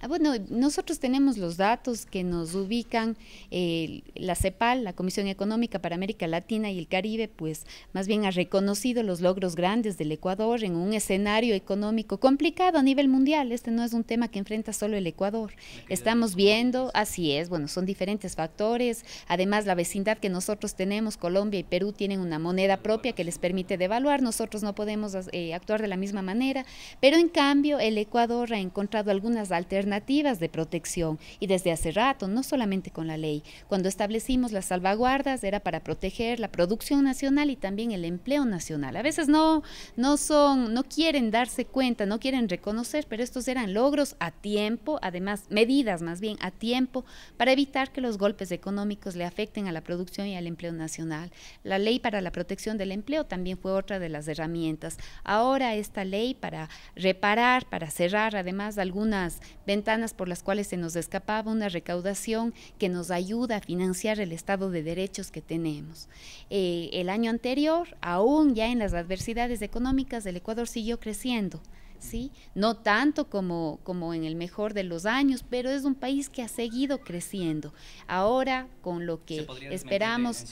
Ah, bueno, nosotros tenemos los datos que nos ubican la CEPAL, la Comisión Económica para América Latina y el Caribe, pues más bien ha reconocido los logros grandes del Ecuador en un escenario económico complicado a nivel mundial. Este no es un tema que enfrenta solo el Ecuador. Estamos viendo, así es, bueno, son diferentes factores. Además, la vecindad que nosotros tenemos, Colombia y Perú tienen una moneda propia que les permite devaluar. Nosotros no podemos eh, actuar de la misma manera, pero en cambio el Ecuador ha encontrado algunas alternativas alternativas de protección y desde hace rato, no solamente con la ley. Cuando establecimos las salvaguardas era para proteger la producción nacional y también el empleo nacional. A veces no, no son, no quieren darse cuenta, no quieren reconocer, pero estos eran logros a tiempo, además medidas más bien a tiempo para evitar que los golpes económicos le afecten a la producción y al empleo nacional. La ley para la protección del empleo también fue otra de las herramientas. Ahora esta ley para reparar, para cerrar además algunas ventajas ventanas por las cuales se nos escapaba una recaudación que nos ayuda a financiar el Estado de Derechos que tenemos. Eh, el año anterior, aún ya en las adversidades económicas, el Ecuador siguió creciendo. ¿sí? No tanto como, como en el mejor de los años, pero es un país que ha seguido creciendo. Ahora, con lo que esperamos,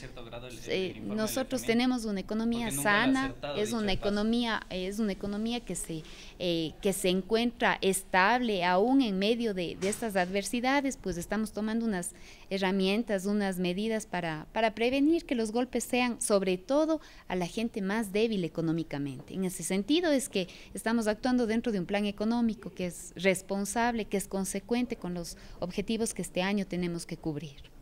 eh, nosotros tenemos una economía sana, es una economía, es una economía que se, eh, que se encuentra estable aún en medio de, estas adversidades, pues estamos tomando unas herramientas, unas medidas para, para prevenir que los golpes sean sobre todo a la gente más débil económicamente. En ese sentido es que estamos actuando dentro de un plan económico que es responsable, que es consecuente con los objetivos que este año tenemos que cubrir.